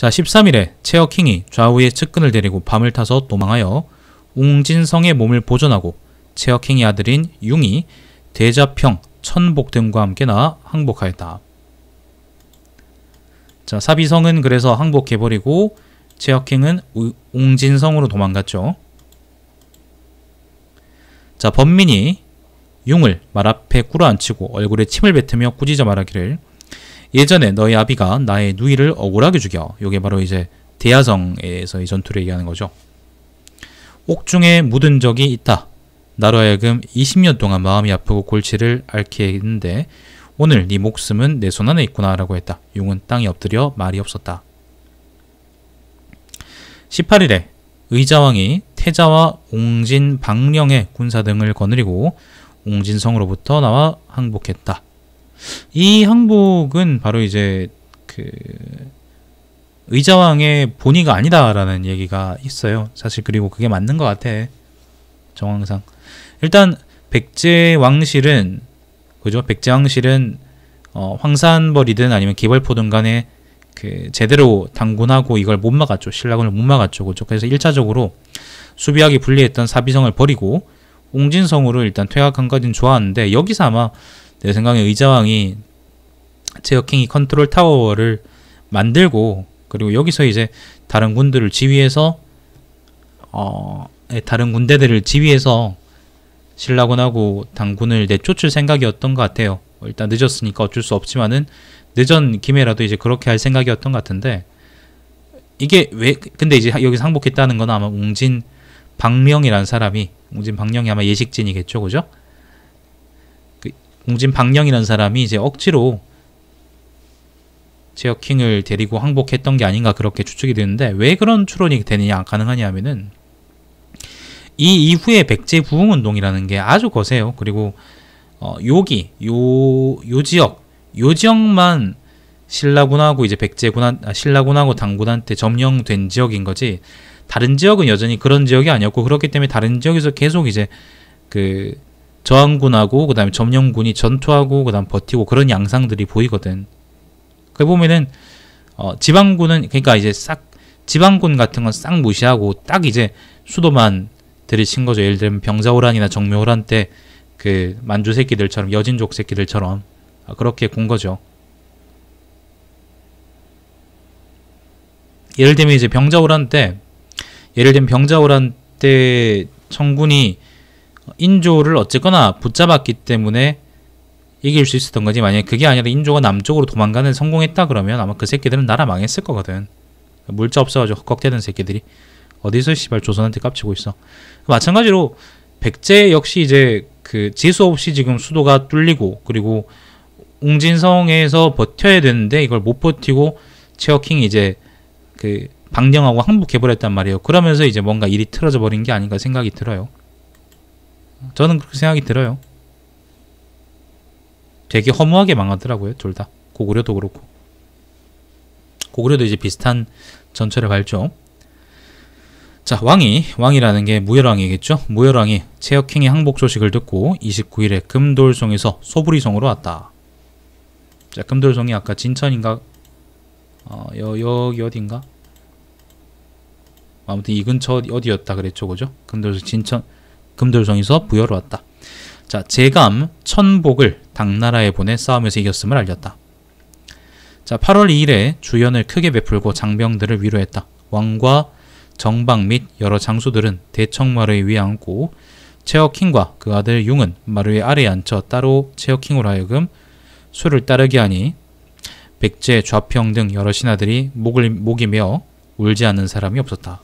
자 13일에 체어킹이 좌우의 측근을 데리고 밤을 타서 도망하여 웅진성의 몸을 보존하고 체어킹의 아들인 융이 대자평, 천복 등과 함께 나 항복하였다. 자 사비성은 그래서 항복해버리고 체어킹은 웅진성으로 도망갔죠. 자, 범민이 융을 말 앞에 꿇어 앉히고 얼굴에 침을 뱉으며 꾸짖어 말하기를 예전에 너희 아비가 나의 누이를 억울하게 죽여. 요게 바로 이제 대야성에서의 전투를 얘기하는 거죠. 옥중에 묻은 적이 있다. 나로 하여금 20년 동안 마음이 아프고 골치를 앓게 했는데 오늘 네 목숨은 내 손 안에 있구나 라고 했다. 용은 땅에 엎드려 말이 없었다. 18일에 의자왕이 태자와 옹진, 박령의 군사 등을 거느리고 옹진성으로부터 나와 항복했다. 이 항복은 바로 이제 그 의자왕의 본의가 아니다라는 얘기가 있어요. 사실 그리고 그게 맞는 것 같아. 정황상. 일단 백제 왕실은 그죠? 백제 왕실은 어, 황산벌이든 아니면 기벌포든 간에 그 제대로 당군하고 이걸 못 막았죠. 신라군을 못 막았죠. 그죠? 그래서 일차적으로 수비하기 불리했던 사비성을 버리고 옹진성으로 일단 퇴각한 것은 좋았는데 여기서 아마 내 생각에 의자왕이 제어킹이 컨트롤 타워를 만들고 그리고 여기서 이제 다른 군들을 지휘해서 어 예, 다른 군대들을 지휘해서 신라군하고 당군을 내쫓을 생각이었던 것 같아요. 일단 늦었으니까 어쩔 수 없지만은 늦은 김에라도 이제 그렇게 할 생각이었던 것 같은데 이게 왜 근데 이제 여기 상복했다는 건 아마 웅진 박명이라는 사람이 웅진 박명이 아마 예식진이겠죠, 그죠? 웅진 박령이라는 사람이 이제 억지로 제어킹을 데리고 항복했던 게 아닌가 그렇게 추측이 되는데 왜 그런 추론이 되느냐 가능하냐 하면은 이 이후에 백제 부흥 운동이라는 게 아주 거세요. 그리고 어, 요기 요 요 지역 요 지역만 신라군하고 이제 백제군 아, 신라군하고 당군한테 점령된 지역인 거지 다른 지역은 여전히 그런 지역이 아니었고 그렇기 때문에 다른 지역에서 계속 이제 그 저항군하고 그다음에 점령군이 전투하고 그다음 버티고 그런 양상들이 보이거든. 그 보면은 어, 지방군은 그러니까 이제 싹 지방군 같은 건 싹 무시하고 딱 이제 수도만 들이친 거죠. 예를 들면 병자호란이나 정묘호란 때 그 만주 새끼들처럼 여진족 새끼들처럼 그렇게 군 거죠. 예를 들면 이제 병자호란 때 예를 들면 병자호란 때 청군이 인조를 어쨌거나 붙잡았기 때문에 이길 수 있었던 거지 만약에 그게 아니라 인조가 남쪽으로 도망가는 성공했다 그러면 아마 그 새끼들은 나라 망했을 거거든 물자 없어가지고 헉헉대는 새끼들이 어디서 시발 조선한테 깝치고 있어 마찬가지로 백제 역시 이제 그 지수 없이 지금 수도가 뚫리고 그리고 웅진성에서 버텨야 되는데 이걸 못 버티고 체어킹이 이제 그방정하고 항복해버렸단 말이에요 그러면서 이제 뭔가 일이 틀어져 버린 게 아닌가 생각이 들어요 저는 그렇게 생각이 들어요. 되게 허무하게 망하더라고요, 둘 다. 고구려도 그렇고. 고구려도 이제 비슷한 전철에 밟죠. 자, 왕이, 왕이라는 게 무열왕이겠죠? 무열왕이 체역행의 항복 소식을 듣고 29일에 금돌송에서소부리송으로 왔다. 자, 금돌송이 아까 진천인가? 어, 여, 여기 어딘가? 아무튼 이 근처 어디였다 그랬죠, 그죠? 금돌성 진천, 금돌성에서 부여로 왔다. 자, 제감 천복을 당나라에 보내 싸움에서 이겼음을 알렸다. 자, 8월 2일에 주연을 크게 베풀고 장병들을 위로했다. 왕과 정방 및 여러 장수들은 대청마루에 위에 앉고 체어킹과 그 아들 융은 마루에 아래에 앉혀 따로 체어킹으로 하여금 술을 따르게 하니 백제, 좌평 등 여러 신하들이 목을 목이며 울지 않는 사람이 없었다.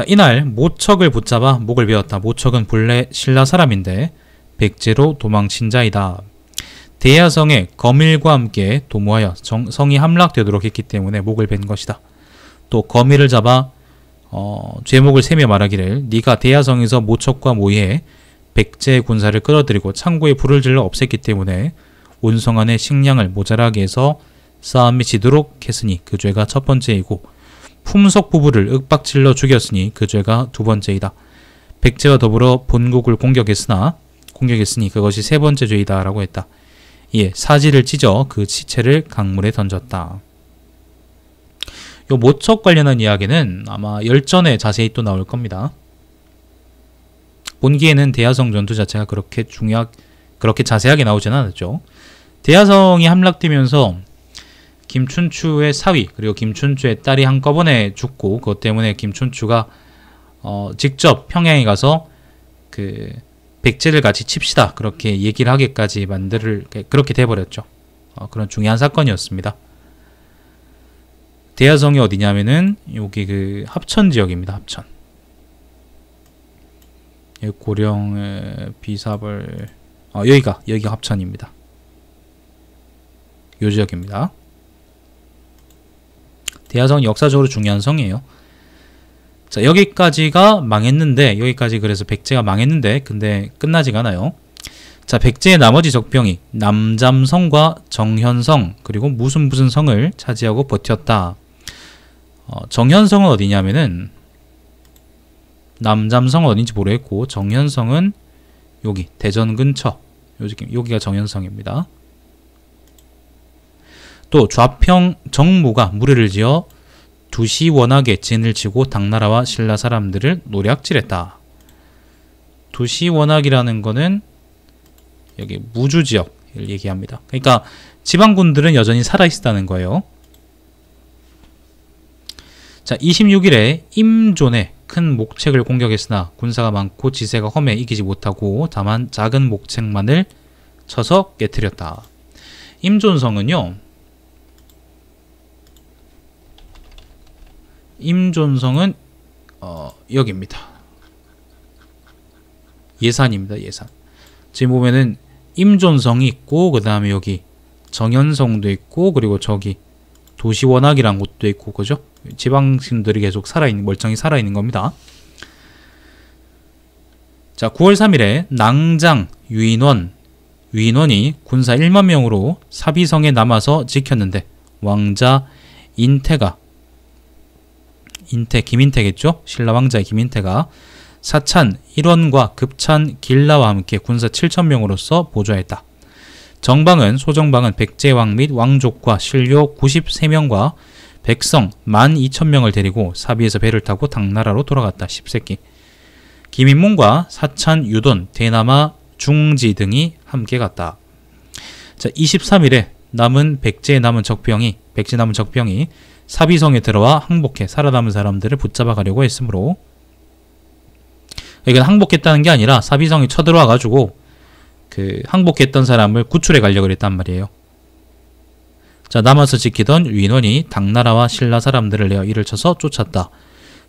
자, 이날 모척을 붙잡아 목을 베었다. 모척은 본래 신라 사람인데 백제로 도망친 자이다. 대야성의 거밀과 함께 도모하여 정, 성이 함락되도록 했기 때문에 목을 벤 것이다. 또 거밀을 잡아 어, 제목을 세며 말하기를 네가 대야성에서 모척과 모의해 백제 군사를 끌어들이고 창고에 불을 질러 없앴기 때문에 온성 안의 식량을 모자라게 해서 싸움이 지도록 했으니 그 죄가 첫 번째이고 품속 부부를 윽박질러 죽였으니 그 죄가 두 번째이다. 백제와 더불어 본국을 공격했으나 공격했으니 그것이 세 번째 죄이다 라고 했다. 예, 사지를 찢어 그 시체를 강물에 던졌다. 요 모척 관련한 이야기는 아마 열전에 자세히 또 나올 겁니다. 본기에는 대하성 전투 자체가 그렇게 중요 그렇게 자세하게 나오진 않았죠. 대하성이 함락되면서 김춘추의 사위 그리고 김춘추의 딸이 한꺼번에 죽고 그것 때문에 김춘추가 어, 직접 평양에 가서 그 백제를 같이 칩시다 그렇게 얘기를 하기까지 만들 그렇게 돼버렸죠. 어, 그런 중요한 사건이었습니다. 대야성이 어디냐면은 여기 그 합천 지역입니다. 합천. 예, 고령 의 비사벌 어, 여기가 여기가 합천입니다. 요 지역입니다. 대하성은 역사적으로 중요한 성이에요. 자, 여기까지가 망했는데, 여기까지 그래서 백제가 망했는데, 근데 끝나지가 않아요. 자, 백제의 나머지 적병이 남잠성과 정현성, 그리고 무슨 무슨 성을 차지하고 버텼다. 어, 정현성은 어디냐면은, 남잠성은 어딘지 모르겠고, 정현성은 여기, 대전 근처. 요 여기가 정현성입니다. 또 좌평 정무가 무리를 지어 두시원하게 진을 치고 당나라와 신라 사람들을 노략질했다. 두시원학이라는 거는 여기 무주 지역을 얘기합니다. 그러니까 지방군들은 여전히 살아있었다는 거예요. 자, 26일에 임존의 큰 목책을 공격했으나 군사가 많고 지세가 험해 이기지 못하고 다만 작은 목책만을 쳐서 깨뜨렸다. 임존성은요. 임존성은 어, 여기입니다. 예산입니다. 예산. 지금 보면은 임존성이 있고 그 다음에 여기 정연성도 있고 그리고 저기 도시원학이란 곳도 있고 그죠? 지방신들이 계속 살아있는 멀쩡히 살아있는 겁니다. 자 9월 3일에 낭장 유인원 위인원이 군사 1만 명으로 사비성에 남아서 지켰는데 왕자 인태가 인태 김인태겠죠. 신라 왕자의 김인태가 사찬 일원과 급찬 길라와 함께 군사 7천명으로서 보좌했다 정방은 소정방은 백제왕 및 왕족과 신료 93명과 백성 12,000명을 데리고 사비에서 배를 타고 당나라로 돌아갔다. 10세기. 김인문과 사찬, 유돈, 대남아, 중지 등이 함께 갔다. 자, 23일에 남은 백제 남은 적병이 백제 남은 적병이 사비성에 들어와 항복해 살아남은 사람들을 붙잡아 가려고 했으므로 이건 그러니까 항복했다는 게 아니라 사비성이 쳐들어와 가지고 그 항복했던 사람을 구출해 가려고 그랬단 말이에요. 자 남아서 지키던 위인원이 당나라와 신라 사람들을 내어 이를 쳐서 쫓았다.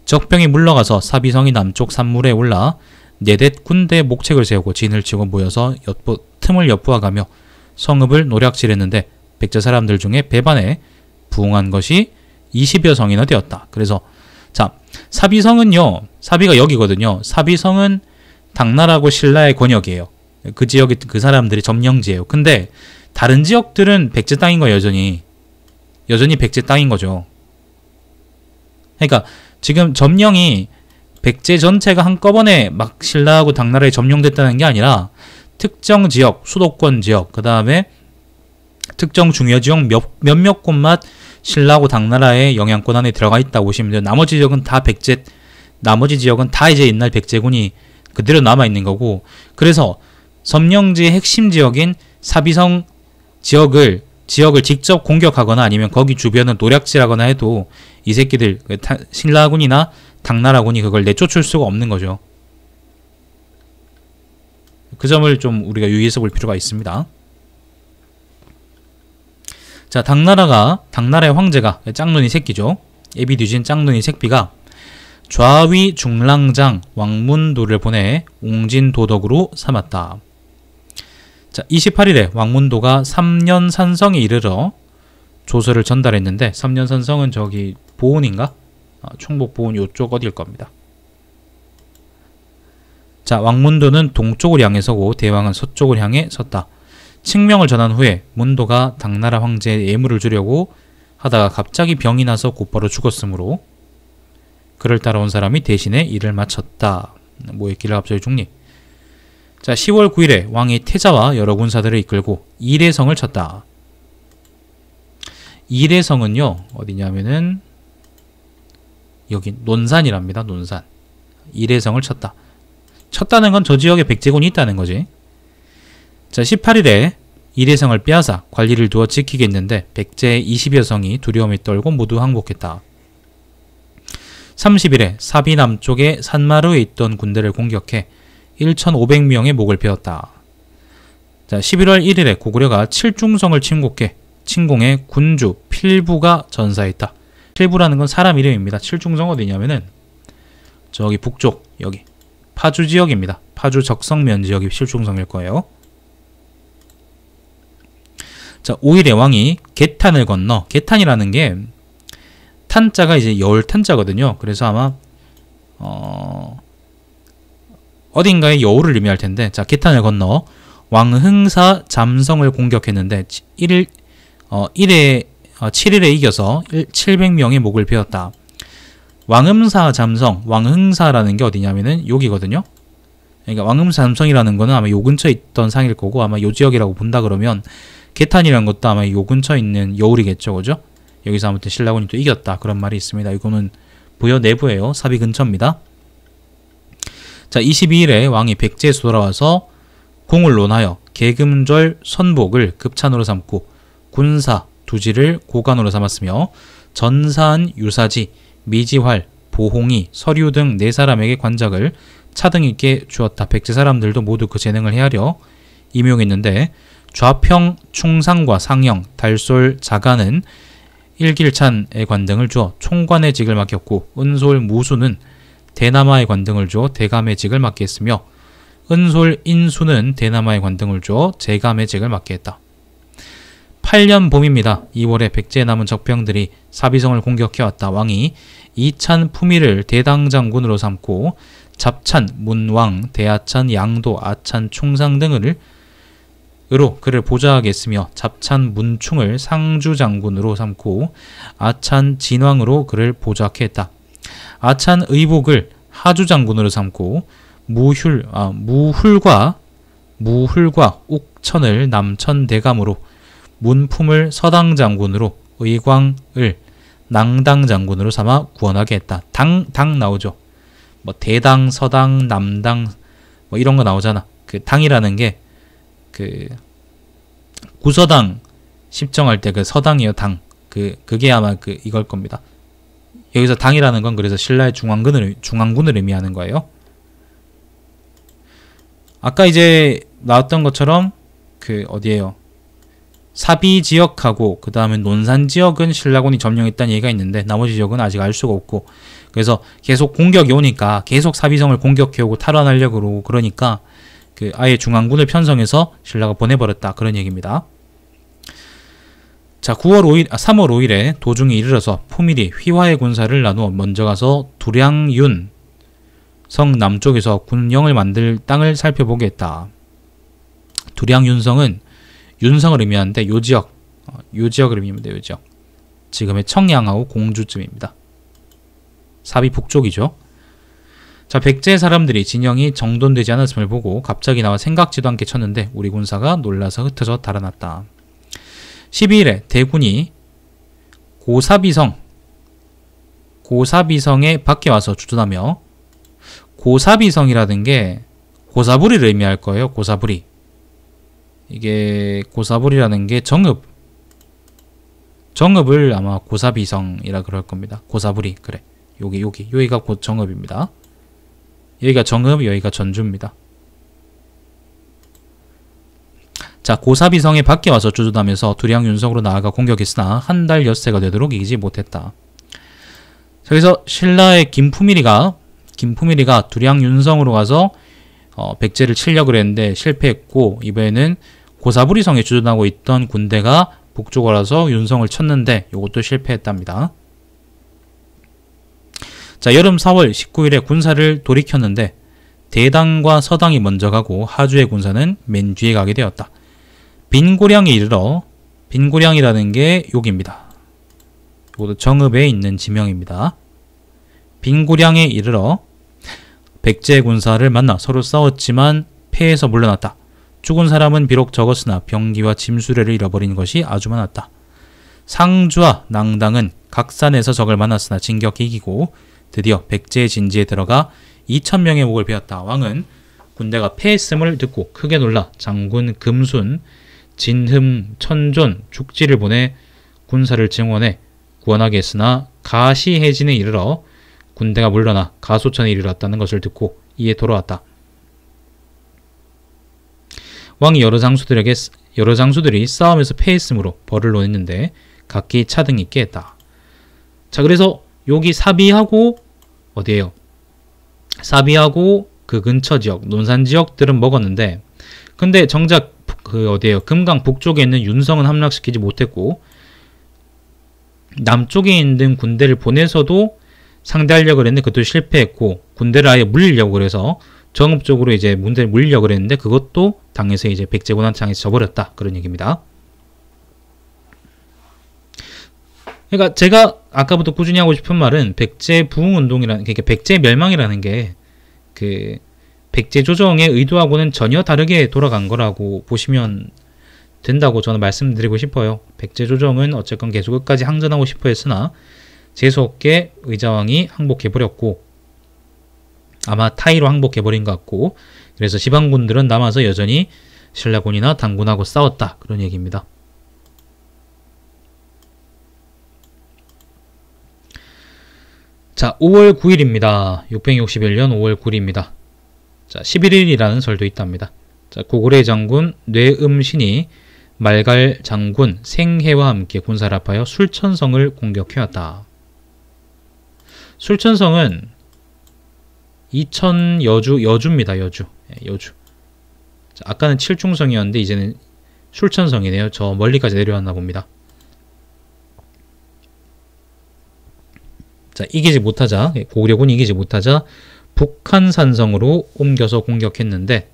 적병이 물러가서 사비성이 남쪽 산물에 올라 네댓 군대 목책을 세우고 진을 치고 모여서 엿보, 틈을 엿보아가며 성읍을 노략질했는데 백제 사람들 중에 배반에 부응한 것이 20여 성이나 되었다. 그래서 자 사비성은요. 사비가 여기거든요. 사비성은 당나라고 신라의 권역이에요. 그 지역이 그 사람들이 점령지예요. 근데 다른 지역들은 백제 땅인 거예요. 여전히 여전히 백제 땅인 거죠. 그러니까 지금 점령이 백제 전체가 한꺼번에 막 신라하고 당나라에 점령됐다는 게 아니라 특정 지역, 수도권 지역, 그 다음에 특정 중요 지역 몇, 몇몇 곳만 신라고 당나라의 영향권 안에 들어가 있다 보시면 돼요. 나머지 지역은 다 백제, 나머지 지역은 다 이제 옛날 백제군이 그대로 남아 있는 거고, 그래서 섬령지의 핵심 지역인 사비성 지역을 지역을 직접 공격하거나 아니면 거기 주변을 노략질하거나 해도 이 새끼들 그 신라군이나 당나라군이 그걸 내쫓을 수가 없는 거죠. 그 점을 좀 우리가 유의해서 볼 필요가 있습니다. 자, 당나라가 당나라의 황제가 짱눈이 새끼죠. 에비 뒤진 짱눈이 새끼가 좌위 중랑장 왕문도를 보내 옹진도덕으로 삼았다. 자, 28일에 왕문도가 3년 산성에 이르러 조서를 전달했는데 3년 산성은 저기 보온인가? 아, 충북 보온 요쪽 어딜 겁니다. 자, 왕문도는 동쪽을 향해 서고 대왕은 서쪽을 향해 섰다. 칙명을 전한 후에 문도가 당나라 황제의 예물을 주려고 하다가 갑자기 병이 나서 곧바로 죽었으므로 그를 따라온 사람이 대신에 일을 마쳤다. 뭐였기를 갑자기 중립. 자, 10월 9일에 왕이 태자와 여러 군사들을 이끌고 이래성을 쳤다. 이래성은요, 어디냐면은 여기 논산이랍니다. 논산. 이래성을 쳤다. 쳤다는 건 저 지역에 백제군이 있다는 거지. 자 18일에 일회성을 빼앗아 관리를 두어 지키겠는데 백제의 20여 성이 두려움에 떨고 모두 항복했다. 30일에 사비 남쪽의 산마루에 있던 군대를 공격해 1,500명의 목을 베었다. 자, 11월 1일에 고구려가 칠중성을 침공해 침공해 군주 필부가 전사했다. 필부라는 건 사람 이름입니다. 칠중성 어디냐면은 저기 북쪽 여기 파주 지역입니다. 파주 적성면 지역이 칠중성일 거예요. 자, 오일의 왕이 개탄을 건너 개탄이라는 게 탄자가 이제 열 탄자거든요. 그래서 아마 어 어딘가에 여우를 의미할 텐데 자, 개탄을 건너 왕흥사 잠성을 공격했는데 1일 어 1에 어, 7일에 이겨서 1, 700명의 목을 베었다. 왕음사 잠성, 왕흥사라는 게 어디냐면은 여기거든요. 그러니까 왕음사 잠성이라는 거는 아마 요 근처에 있던 상일 거고 아마 요 지역이라고 본다 그러면 개탄이란 것도 아마 요 근처에 있는 여울이겠죠. 그죠? 여기서 아무튼 신라군이 또 이겼다. 그런 말이 있습니다. 이거는 부여 내부예요. 사비 근처입니다. 자, 22일에 왕이 백제에서 돌아와서 공을 논하여 계금절 선복을 급찬으로 삼고 군사 두지를 고관으로 삼았으며 전산 유사지, 미지활, 보홍이, 서류 등 네 사람에게 관작을 차등 있게 주었다. 백제 사람들도 모두 그 재능을 헤아려 임용했는데 좌평, 충상과 상영, 달솔, 자가는 일길찬의 관등을 주어 총관의 직을 맡겼고 은솔, 무수는 대남아의 관등을 주어 대감의 직을 맡게 했으며 은솔, 인수는 대남아의 관등을 주어 재감의 직을 맡게 했다. 8년 봄입니다. 2월에 백제에 남은 적병들이 사비성을 공격해왔다. 왕이 이찬 품위를 대당장군으로 삼고 잡찬, 문왕, 대하찬, 양도, 아찬, 총상 등을 으로 그를 보좌하겠으며 잡찬 문충을 상주 장군으로 삼고 아찬 진왕으로 그를 보좌케 했다. 아찬 의복을 하주 장군으로 삼고 무훌 아, 무훌과 무훌과 옥천을 남천 대감으로 문품을 서당 장군으로 의광을 낭당 장군으로 삼아 구원하게 했다. 당, 당 나오죠. 뭐 대당, 서당, 남당 뭐 이런 거 나오잖아. 그 당이라는 게그 구서당 십정할 때 그 서당이요 당. 그 그게 아마 그 이걸 겁니다. 여기서 당이라는 건 그래서 신라의 중앙군을 중앙군을 의미하는 거예요. 아까 이제 나왔던 것처럼 그 어디에요? 사비 지역하고 그 다음에 논산 지역은 신라군이 점령했다는 얘기가 있는데 나머지 지역은 아직 알 수가 없고 그래서 계속 공격이 오니까 계속 사비성을 공격해오고 탈환하려고 그러고 그러니까 그 아예 중앙군을 편성해서 신라가 보내버렸다 그런 얘기입니다. 자, 9월 5일, 아, 3월 5일에 도중에 이르러서 포밀이 휘화의 군사를 나누어 먼저 가서 두량윤 성 남쪽에서 군영을 만들 땅을 살펴보게 했다. 두량윤성은 윤성을 의미하는데 요 지역, 어, 요 지역을 의미합니다. 요 지역. 지금의 청양하고 공주쯤입니다. 사비 북쪽이죠. 자 백제 사람들이 진영이 정돈되지 않았음을 보고 갑자기 나와 생각지도 않게 쳤는데 우리 군사가 놀라서 흩어져 달아났다. 12일에 대군이 고사비성 고사비성에 밖에 와서 주둔하며 고사비성이라는 게 고사부리를 의미할 거예요. 고사부리 이게 고사부리라는게 정읍 정읍을 아마 고사비성이라 그럴 겁니다 고사부리 그래 여기 여기 여기가 곧 정읍입니다 여기가 정읍, 여기가 전주입니다. 자 고사비성에 밖에 와서 주둔하면서 두량 윤성으로 나아가 공격했으나 한 달여세가 되도록 이기지 못했다. 여기서 신라의 김푸미리가 김품일이가 두량 윤성으로 가서 어, 백제를 칠려고 했는데 실패했고 이번에는 고사부리성에 주둔하고 있던 군대가 북쪽으로 와서 윤성을 쳤는데 이것도 실패했답니다. 자, 여름 4월 19일에 군사를 돌이켰는데 대당과 서당이 먼저 가고 하주의 군사는 맨 뒤에 가게 되었다. 빈고량에 이르러 빈고량이라는 게 여기입니다. 이것도 정읍에 있는 지명입니다. 빈고량에 이르러 백제 군사를 만나 서로 싸웠지만 패해서 물러났다. 죽은 사람은 비록 적었으나 병기와 짐수레를 잃어버린 것이 아주 많았다. 상주와 낭당은 각산에서 적을 만났으나 진격히 이기고 드디어 백제의 진지에 들어가 2천명의 목을 베었다. 왕은 군대가 패했음을 듣고 크게 놀라 장군 금순, 진흠, 천존, 죽지를 보내 군사를 증원해 구원하게 했으나 가시해진에 이르러 군대가 물러나 가소천에 이르렀다는 것을 듣고 이에 돌아왔다. 왕이 여러 장수들에게 여러 장수들이 싸움에서 패했으므로 벌을 논했는데 각기 차등 있게 했다. 자 그래서 여기 사비하고 어디에요? 사비하고 그 근처 지역, 논산 지역들은 먹었는데 근데 정작 그 어디에요? 금강 북쪽에 있는 윤성은 함락시키지 못했고 남쪽에 있는 군대를 보내서도 상대하려고 그랬는데 그것도 실패했고 군대를 아예 물리려고 그래서 정읍쪽으로 이제 문대를 물리려고 그랬는데 그것도 당에서 이제 백제군난창에서 져버렸다 그런 얘기입니다. 그러니까 제가 아까부터 꾸준히 하고 싶은 말은 백제 부흥 운동이라는 그러니까 백제 멸망이라는 게 그 백제 조정의 의도하고는 전혀 다르게 돌아간 거라고 보시면 된다고 저는 말씀드리고 싶어요. 백제 조정은 어쨌건 계속 끝까지 항전하고 싶어 했으나 재수없게 의자왕이 항복해버렸고 아마 타이로 항복해버린 것 같고 그래서 지방군들은 남아서 여전히 신라군이나 당군하고 싸웠다 그런 얘기입니다. 자, 5월 9일입니다. 661년 5월 9일입니다. 자, 11일이라는 설도 있답니다. 자, 고구려 장군 뇌음신이 말갈 장군 생해와 함께 군사를 합하여 술천성을 공격해왔다. 술천성은 이천 여주 여주입니다. 여주 예, 여주. 자, 아까는 칠중성이었는데 이제는 술천성이네요. 저 멀리까지 내려왔나 봅니다. 자, 이기지 못하자 고구려군이 이기지 못하자 북한산성으로 옮겨서 공격했는데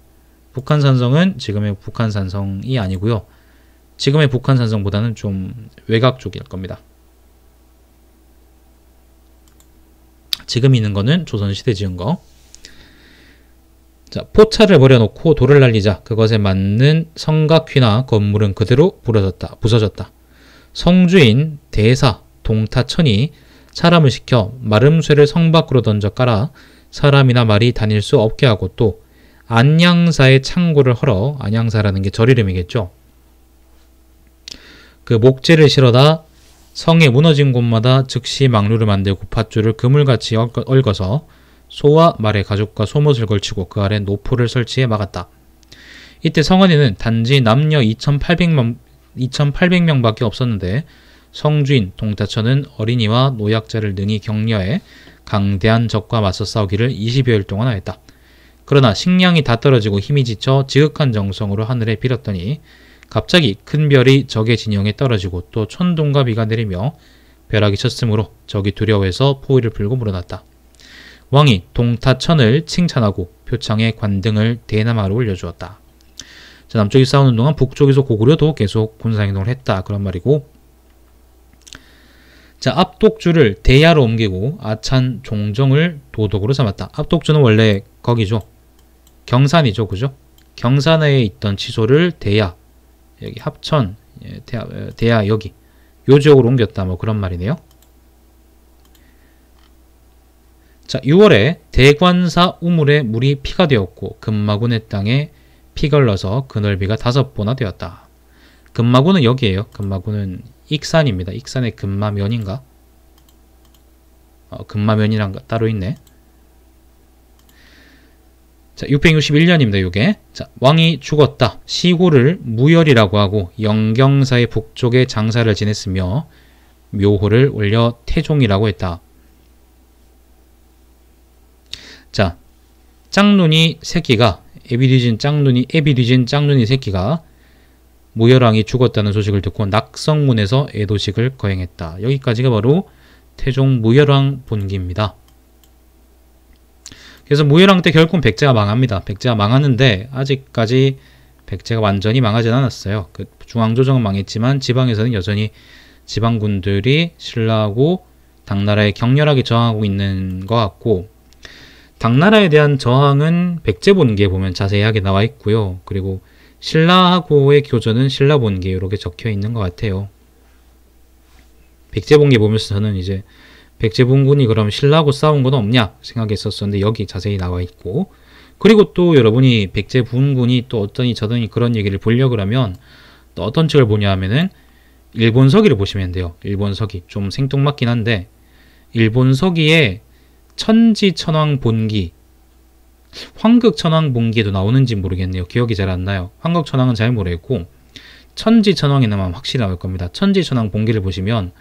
북한산성은 지금의 북한산성이 아니고요. 지금의 북한산성보다는 좀 외곽 쪽일 겁니다. 지금 있는 거는 조선시대 지은 거. 자, 포차를 버려놓고 돌을 날리자. 그것에 맞는 성각휘나 건물은 그대로 부러졌다, 부서졌다. 성주인 대사 동타천이 사람을 시켜 마름쇠를 성 밖으로 던져 깔아 사람이나 말이 다닐 수 없게 하고 또 안양사의 창고를 헐어 안양사라는 게 절 이름이겠죠. 그 목재를 실어다 성에 무너진 곳마다 즉시 망루를 만들고 밧줄을 그물같이 얽어서 소와 말의 가죽과 소못을 걸치고 그 아래 노포를 설치해 막았다. 이때 성원에는 단지 남녀 2,800명, 2,800명밖에 없었는데 성주인, 동타천은 어린이와 노약자를 능히 격려해 강대한 적과 맞서 싸우기를 20여일 동안 하였다. 그러나 식량이 다 떨어지고 힘이 지쳐 지극한 정성으로 하늘에 빌었더니 갑자기 큰 별이 적의 진영에 떨어지고 또 천둥과 비가 내리며 벼락이 쳤으므로 적이 두려워해서 포위를 풀고 물어났다. 왕이 동타천을 칭찬하고 표창의 관등을 대나마로 올려주었다. 자, 남쪽이 싸우는 동안 북쪽에서 고구려도 계속 군사행동을 했다. 그런 말이고 자, 압독주를 대야로 옮기고 아찬 종정을 도독으로 삼았다. 압독주는 원래 거기죠. 경산이죠. 그죠? 경산에 있던 치소를 대야, 여기 합천, 예, 대야, 어, 대야 여기, 요 지역으로 옮겼다. 뭐 그런 말이네요. 자, 6월에 대관사 우물에 물이 피가 되었고 금마군의 땅에 피걸러서 그넓이가 다섯 보나 되었다. 금마군은 여기에요. 금마군은 익산입니다. 익산의 금마면인가? 어, 금마면이랑 란 따로 있네. 자, 661년입니다, 요게. 자, 왕이 죽었다. 시호를 무열이라고 하고 영경사의 북쪽에 장사를 지냈으며 묘호를 올려 태종이라고 했다. 자, 짝눈이 새끼가 에비디진 짝눈이 에비디진 짝눈이 새끼가 무열왕이 죽었다는 소식을 듣고 낙성문에서 애도식을 거행했다. 여기까지가 바로 태종 무열왕 본기입니다. 그래서 무열왕 때 결국 백제가 망합니다. 백제가 망하는데 아직까지 백제가 완전히 망하진 않았어요. 그 중앙조정은 망했지만 지방에서는 여전히 지방군들이 신라하고 당나라에 격렬하게 저항하고 있는 것 같고 당나라에 대한 저항은 백제본기에 보면 자세하게 나와 있고요. 그리고 신라하고의 교전은 신라본계 이렇게 적혀 있는 것 같아요. 백제본계 보면서 저는 이제 백제본군이 그럼 신라하고 싸운 건 없냐 생각했었었는데 여기 자세히 나와 있고 그리고 또 여러분이 백제본군이 또 어떠니 저더니 그런 얘기를 보려고 그러면 또 어떤 책을 보냐 하면은 일본 서기를 보시면 돼요. 일본 서기 좀 생뚱맞긴 한데 일본 서기에 천지천왕 본기 황극천왕 봉기에도 나오는지 모르겠네요. 기억이 잘 안 나요. 황극천왕은 잘 모르겠고 천지천왕이나만 확실히 나올 겁니다. 천지천왕 봉기를 보시면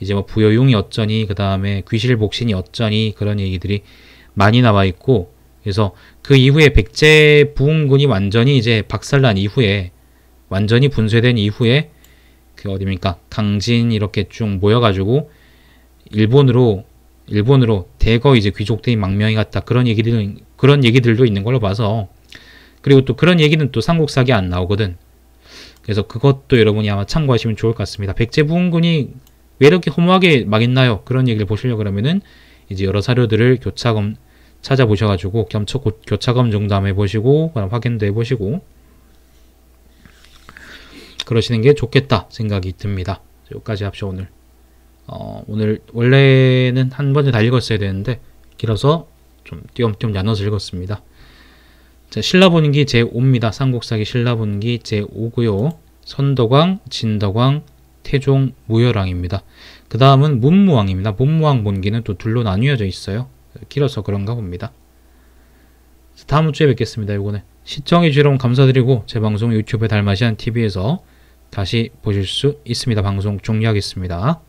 이제 뭐 부여용이 어쩌니 그 다음에 귀실복신이 어쩌니 그런 얘기들이 많이 나와 있고 그래서 그 이후에 백제 부흥군이 완전히 이제 박살난 이후에 완전히 분쇄된 이후에 그 어디입니까 강진 이렇게 쭉 모여가지고 일본으로 일본으로 대거 이제 귀족들이 망명이 갔다 그런 얘기들 그런 얘기들도 있는 걸로 봐서 그리고 또 그런 얘기는 또 삼국사기 안 나오거든. 그래서 그것도 여러분이 아마 참고하시면 좋을 것 같습니다. 백제부흥군이 왜 이렇게 허무하게 망했나요? 그런 얘기를 보시려고 그러면은 이제 여러 사료들을 교차검 찾아보셔가지고 겸초 교차 검정도 한번 해보시고 그럼 확인도 해보시고 그러시는 게 좋겠다 생각이 듭니다. 여기까지 합시다 오늘. 어, 오늘 원래는 한 번에 다 읽었어야 되는데 길어서 좀 띄엄띄엄 나눠서 읽었습니다. 자, 신라본기 제5입니다. 삼국사기 신라본기 제5고요. 선덕왕, 진덕왕, 태종, 무열왕입니다. 그 다음은 문무왕입니다. 문무왕 본기는 또 둘로 나뉘어져 있어요. 길어서 그런가 봅니다. 다음 주에 뵙겠습니다. 이거는 시청해주셔서 감사드리고 제 방송 유튜브에 달마시안 TV에서 다시 보실 수 있습니다. 방송 종료하겠습니다.